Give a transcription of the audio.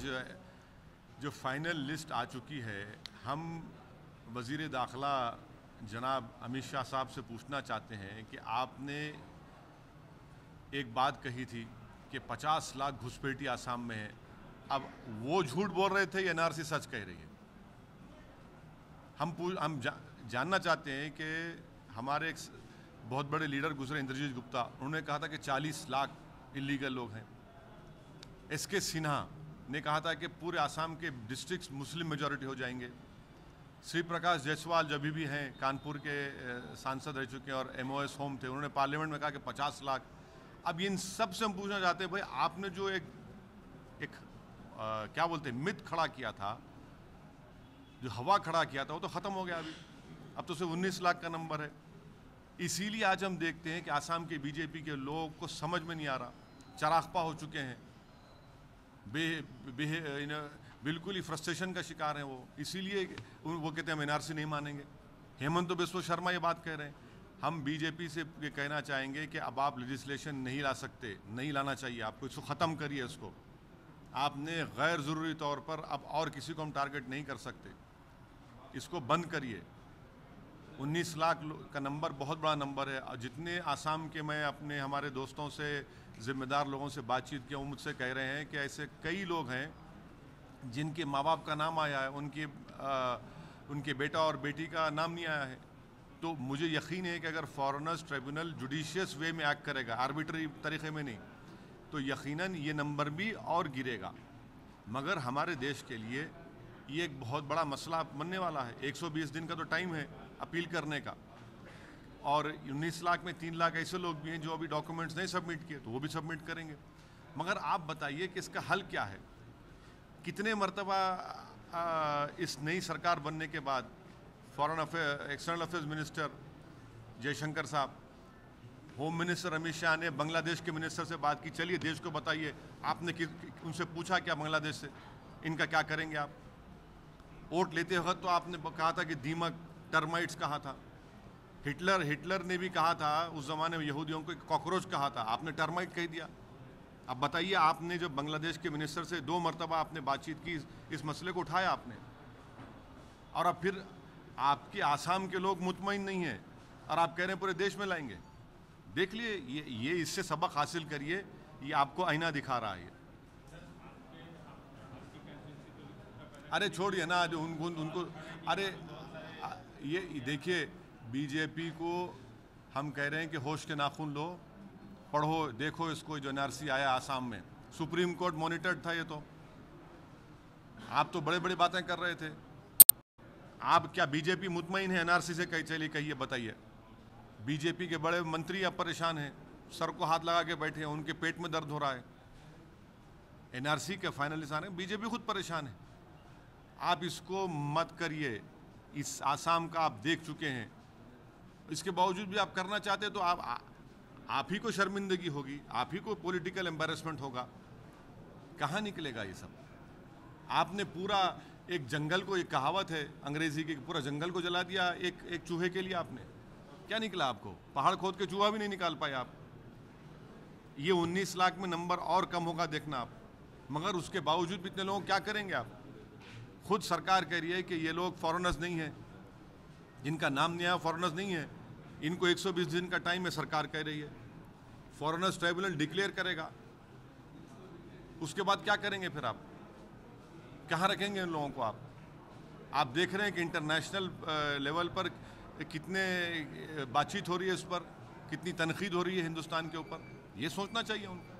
आज जो final list आ चुकी है हम वज़ी दाखिला जनाब अमित शाह साहब से पूछना चाहते हैं कि आपने एक बात कही थी कि 50 लाख घुसपैठी आसाम में है अब वो झूठ बोल रहे थे या एनआरसी सच कह रही है हम पूछ हम जा, जानना चाहते हैं कि हमारे एक बहुत बड़े लीडर गुजरे इंद्रजीत गुप्ता उन्होंने कहा था कि 40 लाख इलीगल लोग हैं एस के सिन्हा ने कहा था कि पूरे आसाम के डिस्ट्रिक्ट मुस्लिम मेजॉरिटी हो जाएंगे श्री प्रकाश जायसवाल जब भी हैं कानपुर के सांसद रह चुके हैं और एम होम थे उन्होंने पार्लियामेंट में कहा कि पचास लाख अब इन सब से हम पूछना चाहते हैं भाई आपने जो एक एक आ, क्या बोलते हैं मिथ खड़ा किया था जो हवा खड़ा किया था वो तो ख़त्म हो गया अभी अब तो सिर्फ उन्नीस लाख का नंबर है इसीलिए आज हम देखते हैं कि आसाम के बीजेपी के लोग को समझ में नहीं आ रहा चराखपा हो चुके हैं बे बे इन बिल्कुल ही फ्रस्ट्रेशन का शिकार है वो इसीलिए वो कहते हैं हम एनआरसी नहीं मानेंगे हेमंत तो बिस्व शर्मा ये बात कह रहे हैं हम बीजेपी से ये कहना चाहेंगे कि अब आप लजिस्लेशन नहीं ला सकते नहीं लाना चाहिए आपको इसको ख़त्म करिए इसको आपने गैर ज़रूरी तौर पर अब और किसी को हम टारगेट नहीं कर सकते इसको बंद करिए उन्नीस लाख का नंबर बहुत बड़ा नंबर है जितने आसाम के मैं अपने हमारे दोस्तों से ज़िम्मेदार लोगों से बातचीत किया वो मुझसे कह रहे हैं कि ऐसे कई लोग हैं जिनके माँ बाप का नाम आया है उनके आ, उनके बेटा और बेटी का नाम नहीं आया है तो मुझे यकीन है कि अगर फॉरनर्स ट्रिब्यूनल जुडिशियस वे में एक्ट करेगा आर्बिट्री तरीके में नहीं तो यकीन ये नंबर भी और गिरेगा मगर हमारे देश के लिए ये एक बहुत बड़ा मसला बनने वाला है 120 दिन का तो टाइम है अपील करने का और 19 लाख में तीन लाख ऐसे लोग भी हैं जो अभी डॉक्यूमेंट्स नहीं सबमिट किए तो वो भी सबमिट करेंगे मगर आप बताइए कि इसका हल क्या है कितने मरतबा इस नई सरकार बनने के बाद foreign affair external affairs minister Jaishankar साहब होम मिनिस्टर अमित शाह ने बांग्लादेश के मिनिस्टर से बात की चलिए देश को बताइए आपने कि, उनसे पूछा क्या बांग्लादेश से इनका क्या करेंगे आप वोट लेते वक्त तो आपने कहा था कि दीमक टर्माइट्स कहा था हिटलर हिटलर ने भी कहा था उस ज़माने में यहूदियों को कॉकरोच कहा था आपने टर्माइट कह दिया अब बताइए आपने जब बांग्लादेश के मिनिस्टर से दो मरतबा आपने बातचीत की इस, मसले को उठाया आपने और अब फिर आपके आसाम के लोग मुतमिन नहीं हैं और आप कह रहे हैं पूरे देश में लाएंगे देख लिए ये ये इससे सबक हासिल करिए ये आपको आईना दिखा रहा है अरे छोड़िए ना जो उन, उन, उनको अरे ये देखिए बीजेपी को हम कह रहे हैं कि होश के नाखून लो पढ़ो देखो इसको जो एनआरसी आया आसाम में सुप्रीम कोर्ट मॉनिटर्ड था ये तो आप तो बड़े बड़ी बातें कर रहे थे आप क्या बीजेपी मुतमिन है एनआरसी से कही चलिए कहिए बताइए बीजेपी के बड़े मंत्री अब परेशान हैं सर को हाथ लगा के बैठे हैं उनके पेट में दर्द हो रहा है एनआरसी के फाइनलिस्ट आने बीजेपी खुद परेशान है आप इसको मत करिए इस आसाम का आप देख चुके हैं इसके बावजूद भी आप करना चाहते हैं तो आप आ, आप ही को शर्मिंदगी होगी आप ही को पॉलिटिकल एम्बेरसमेंट होगा कहाँ निकलेगा ये सब आपने पूरा एक जंगल को एक कहावत है अंग्रेजी की पूरा जंगल को जला दिया एक एक चूहे के लिए आपने क्या निकला आपको पहाड़ खोद के चूहा भी नहीं निकाल पाए आप ये 19 लाख में नंबर और कम होगा देखना आप मगर उसके बावजूद भी इतने लोग क्या करेंगे आप खुद सरकार कह रही है कि ये लोग फॉरनर्स नहीं हैं जिनका नाम नहीं आया फॉरनर्स नहीं है इनको 120 दिन का टाइम है सरकार कह रही है फॉरनर्स ट्राइब्यूनल डिक्लेयर करेगा उसके बाद क्या करेंगे फिर आप कहाँ रखेंगे इन लोगों को आप आप देख रहे हैं कि इंटरनेशनल लेवल पर कितने बातचीत हो रही है इस पर कितनी तनखीद हो रही है हिंदुस्तान के ऊपर ये सोचना चाहिए उनको